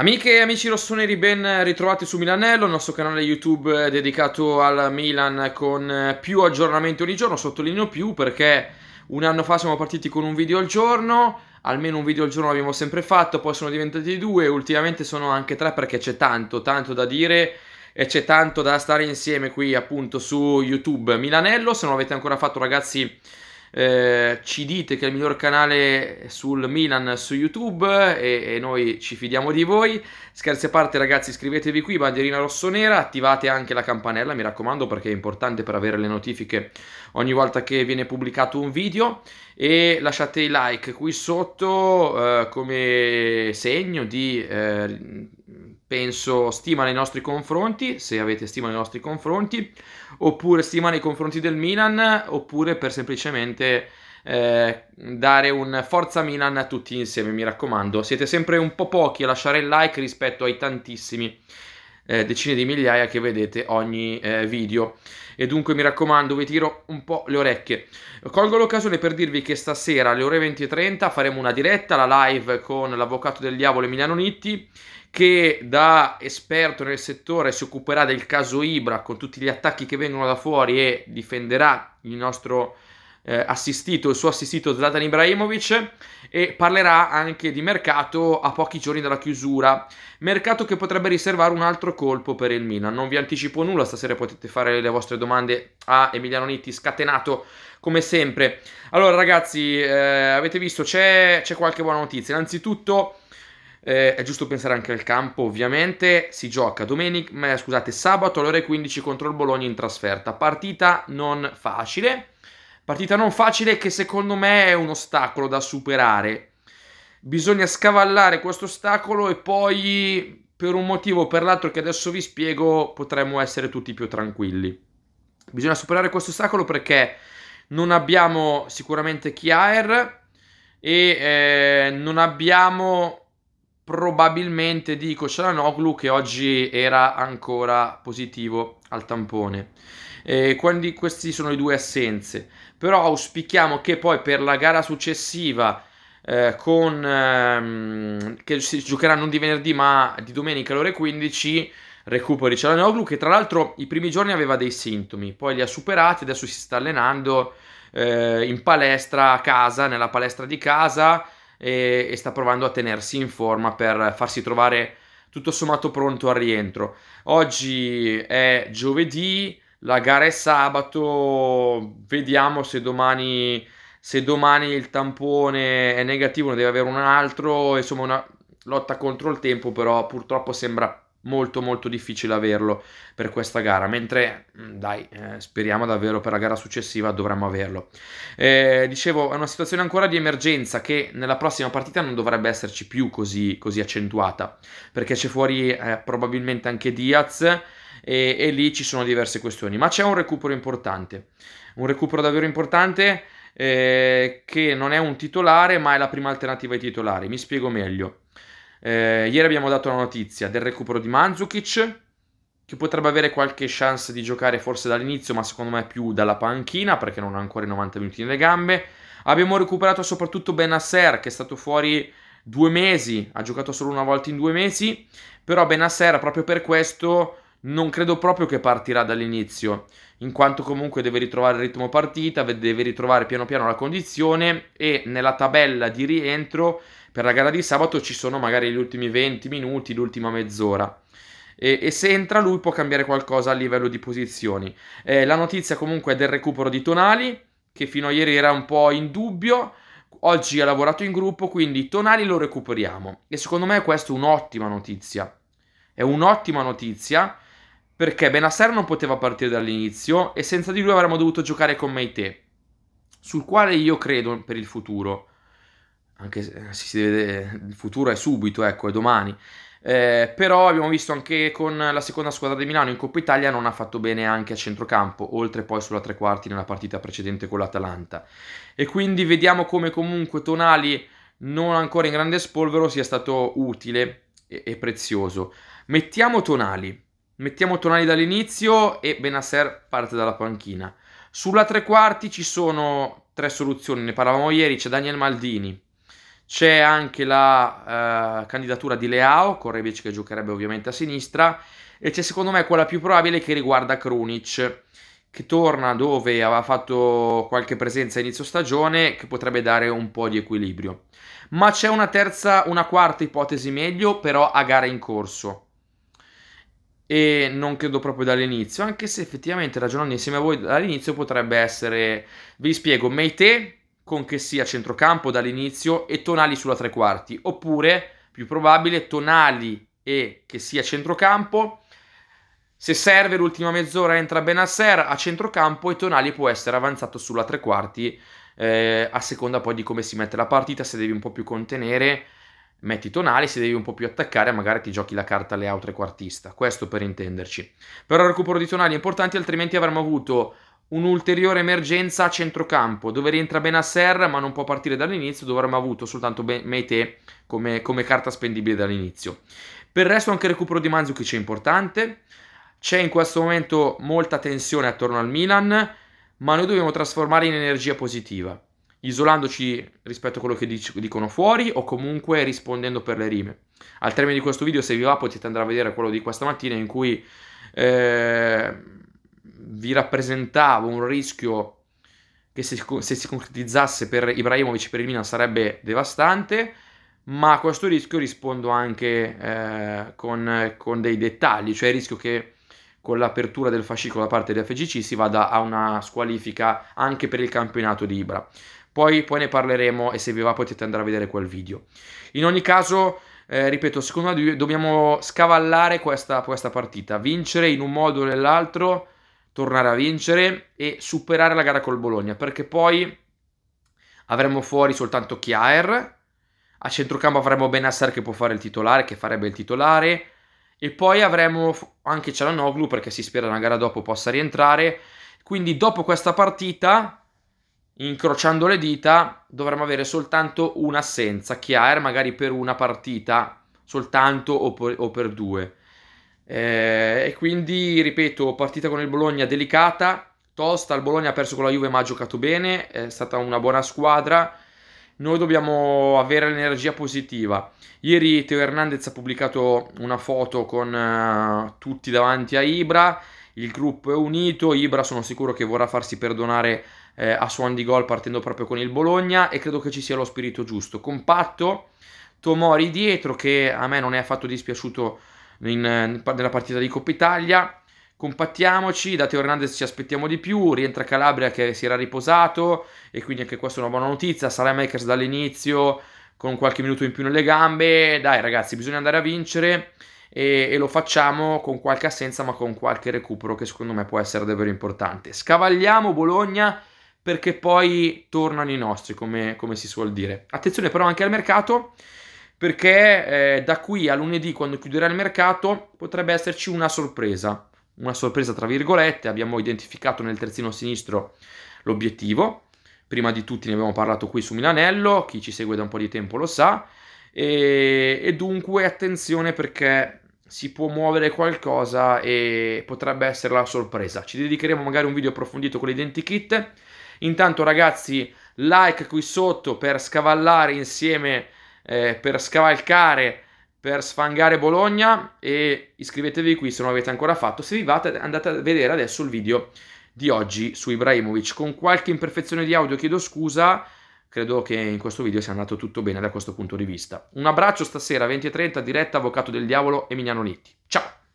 Amiche e amici rossoneri, ben ritrovati su Milanello, il nostro canale YouTube dedicato al Milan con più aggiornamenti ogni giorno, sottolineo più perché un anno fa siamo partiti con un video al giorno, almeno un video al giorno l'abbiamo sempre fatto, poi sono diventati due, ultimamente sono anche tre perché c'è tanto, tanto da dire e c'è tanto da stare insieme qui appunto su YouTube Milanello, se non l'avete ancora fatto ragazzi eh, ci dite che è il miglior canale sul Milan su YouTube e, e, noi ci fidiamo di voi. Scherzi a parte ragazzi, iscrivetevi qui, bandierina rossonera, attivate anche la campanella, mi raccomando perché è importante per avere le notifiche ogni volta che viene pubblicato un video e lasciate i like qui sotto eh, come segno di... Eh, penso stima nei nostri confronti, se avete stima nei nostri confronti, oppure stima nei confronti del Milan, oppure per semplicemente eh, dare un forza Milan a tutti insieme, mi raccomando. Siete sempre un po' pochi a lasciare il like rispetto ai tantissimi eh, decine di migliaia che vedete ogni eh, video. E dunque mi raccomando, vi tiro un po' le orecchie. Colgo l'occasione per dirvi che stasera alle ore 20.30 faremo una diretta, la live con l'avvocato del diavolo Emiliano Nitti che da esperto nel settore si occuperà del caso Ibra con tutti gli attacchi che vengono da fuori e difenderà il nostro eh, assistito, il suo assistito Zlatan Ibrahimovic e parlerà anche di mercato a pochi giorni dalla chiusura, mercato che potrebbe riservare un altro colpo per il Milan. Non vi anticipo nulla, stasera potete fare le vostre domande a Emiliano Nitti scatenato come sempre. Allora ragazzi, eh, avete visto c'è, c'è qualche buona notizia. Innanzitutto eh, è giusto pensare anche al campo, ovviamente. Si gioca domenica, eh, scusate, sabato alle ore 15 contro il Bologna in trasferta. Partita non facile Partita non facile che secondo me è un ostacolo da superare. Bisogna scavallare questo ostacolo e poi, per un motivo o per l'altro che adesso vi spiego, potremmo essere tutti più tranquilli. Bisogna superare questo ostacolo perché non abbiamo sicuramente Chiaer e eh, non abbiamo probabilmente, dico, Cialanoglu che oggi era ancora positivo al tampone. Eh, quindi questi sono le due assenze. Però auspichiamo che poi per la gara successiva, eh, con, ehm, che si giocherà non di venerdì ma di domenica alle ore 15, recuperi Cialanoglu che tra l'altro i primi giorni aveva dei sintomi, poi li ha superati, adesso si sta allenando eh, in palestra a casa, nella palestra di casa e, e sta provando a tenersi in forma per farsi trovare tutto sommato pronto al rientro. Oggi è giovedì, la gara è sabato, vediamo se domani, se domani il tampone è negativo, ne deve avere un altro, insomma una lotta contro il tempo, però purtroppo sembra molto molto difficile averlo per questa gara mentre mm, dai eh, speriamo davvero per la gara successiva dovremmo averlo eh, dicevo è una situazione ancora di emergenza che nella prossima partita non dovrebbe esserci più così, così accentuata perché c'è fuori eh, probabilmente anche Diaz e, e lì ci sono diverse questioni ma c'è un recupero importante un recupero davvero importante eh, che non è un titolare ma è la prima alternativa ai titolari. Mi spiego meglio. Eh, ieri abbiamo dato la notizia del recupero di Mandzukic, che potrebbe avere qualche chance di giocare forse dall'inizio, ma secondo me più dalla panchina, perché non ha ancora i 90 minuti nelle gambe. Abbiamo recuperato soprattutto Benasser, che è stato fuori due mesi, ha giocato solo una volta in due mesi, però Benasser proprio per questo non credo proprio che partirà dall'inizio, in quanto comunque deve ritrovare il ritmo partita, deve ritrovare piano piano la condizione e nella tabella di rientro per la gara di sabato ci sono magari gli ultimi 20 minuti, l'ultima mezz'ora. E, e se entra lui può cambiare qualcosa a livello di posizioni. Eh, la notizia comunque è del recupero di Tonali, che fino a ieri era un po' in dubbio, oggi ha lavorato in gruppo, quindi Tonali lo recuperiamo. E secondo me questa è un'ottima notizia. È un'ottima notizia perché Benassar non poteva partire dall'inizio e senza di lui avremmo dovuto giocare con Meite, sul quale io credo per il futuro. Anche se eh, si vede, il futuro è subito, ecco, è domani. Eh, però abbiamo visto anche con la seconda squadra di Milano in Coppa Italia non ha fatto bene anche a centrocampo, oltre poi sulla tre quarti nella partita precedente con l'Atalanta. E quindi vediamo come comunque Tonali, non ancora in grande spolvero, sia stato utile e, e prezioso. Mettiamo Tonali Mettiamo Tonali dall'inizio e Benasser parte dalla panchina. Sulla tre quarti ci sono tre soluzioni, ne parlavamo ieri, c'è Daniel Maldini, c'è anche la eh, candidatura di Leao, Correbic che giocherebbe ovviamente a sinistra, e c'è secondo me quella più probabile che riguarda Krunic, che torna dove aveva fatto qualche presenza a inizio stagione, che potrebbe dare un po' di equilibrio. Ma c'è una terza, una quarta ipotesi meglio, però a gara in corso e non credo proprio dall'inizio, anche se effettivamente ragionando insieme a voi dall'inizio potrebbe essere, vi spiego, Meite con che sia centrocampo dall'inizio e Tonali sulla tre quarti, oppure più probabile Tonali e che sia centrocampo, se serve l'ultima mezz'ora entra Benasser a centrocampo e Tonali può essere avanzato sulla tre quarti eh, a seconda poi di come si mette la partita, se devi un po' più contenere metti tonali, se devi un po' più attaccare magari ti giochi la carta alle altre quartista, questo per intenderci. Però il recupero di tonali è importante, altrimenti avremmo avuto un'ulteriore emergenza a centrocampo, dove rientra Benasser ma non può partire dall'inizio, dove avremmo avuto soltanto Meite come, come carta spendibile dall'inizio. Per il resto anche il recupero di Mandzukic è importante, c'è in questo momento molta tensione attorno al Milan, ma noi dobbiamo trasformare in energia positiva isolandoci rispetto a quello che dic- dicono fuori o comunque rispondendo per le rime. Al termine di questo video, se vi va, potete andare a vedere quello di questa mattina in cui eh, vi rappresentavo un rischio che se, se si concretizzasse per Ibrahimovic e per il Milan sarebbe devastante, ma a questo rischio rispondo anche eh, con, con dei dettagli, cioè il rischio che con l'apertura del fascicolo da parte dell'FGC si vada a una squalifica anche per il campionato di Ibra. Poi, poi, ne parleremo e se vi va potete andare a vedere quel video. In ogni caso, eh, ripeto, secondo me dobbiamo scavallare questa, questa partita, vincere in un modo o nell'altro, tornare a vincere e superare la gara col Bologna, perché poi avremo fuori soltanto Chiaer, a centrocampo avremo Benassar che può fare il titolare, che farebbe il titolare, e poi avremo anche Cialanoglu perché si spera una gara dopo possa rientrare. Quindi dopo questa partita incrociando le dita, dovremmo avere soltanto un'assenza. Chiar magari per una partita soltanto o per, o per due. Eh, e quindi, ripeto, partita con il Bologna delicata, tosta. Il Bologna ha perso con la Juve, ma ha giocato bene. È stata una buona squadra. Noi dobbiamo avere l'energia positiva. Ieri Teo Hernandez ha pubblicato una foto con uh, tutti davanti a Ibra. Il gruppo è unito. Ibra sono sicuro che vorrà farsi perdonare eh, a suon di gol partendo proprio con il Bologna e credo che ci sia lo spirito giusto, compatto, Tomori dietro che a me non è affatto dispiaciuto in, eh, nella partita di Coppa Italia, compattiamoci, da Teo Hernandez ci aspettiamo di più, rientra Calabria che si era riposato e quindi anche questa è una buona notizia, sarà Makers dall'inizio con qualche minuto in più nelle gambe, dai ragazzi bisogna andare a vincere e, e, lo facciamo con qualche assenza ma con qualche recupero che secondo me può essere davvero importante. Scavalliamo Bologna perché poi tornano i nostri, come, come si suol dire. Attenzione però anche al mercato, perché eh, da qui a lunedì, quando chiuderà il mercato, potrebbe esserci una sorpresa. Una sorpresa tra virgolette, abbiamo identificato nel terzino sinistro l'obiettivo. Prima di tutti ne abbiamo parlato qui su Milanello, chi ci segue da un po' di tempo lo sa. E, e dunque attenzione perché si può muovere qualcosa e potrebbe essere la sorpresa. Ci dedicheremo magari un video approfondito con l'identikit Intanto ragazzi, like qui sotto per scavallare insieme, eh, per scavalcare, per sfangare Bologna e iscrivetevi qui se non l'avete ancora fatto. Se vi va andate a vedere adesso il video di oggi su Ibrahimovic. Con qualche imperfezione di audio chiedo scusa, credo che in questo video sia andato tutto bene da questo punto di vista. Un abbraccio stasera 20.30, diretta Avvocato del Diavolo Emiliano Nitti. Ciao!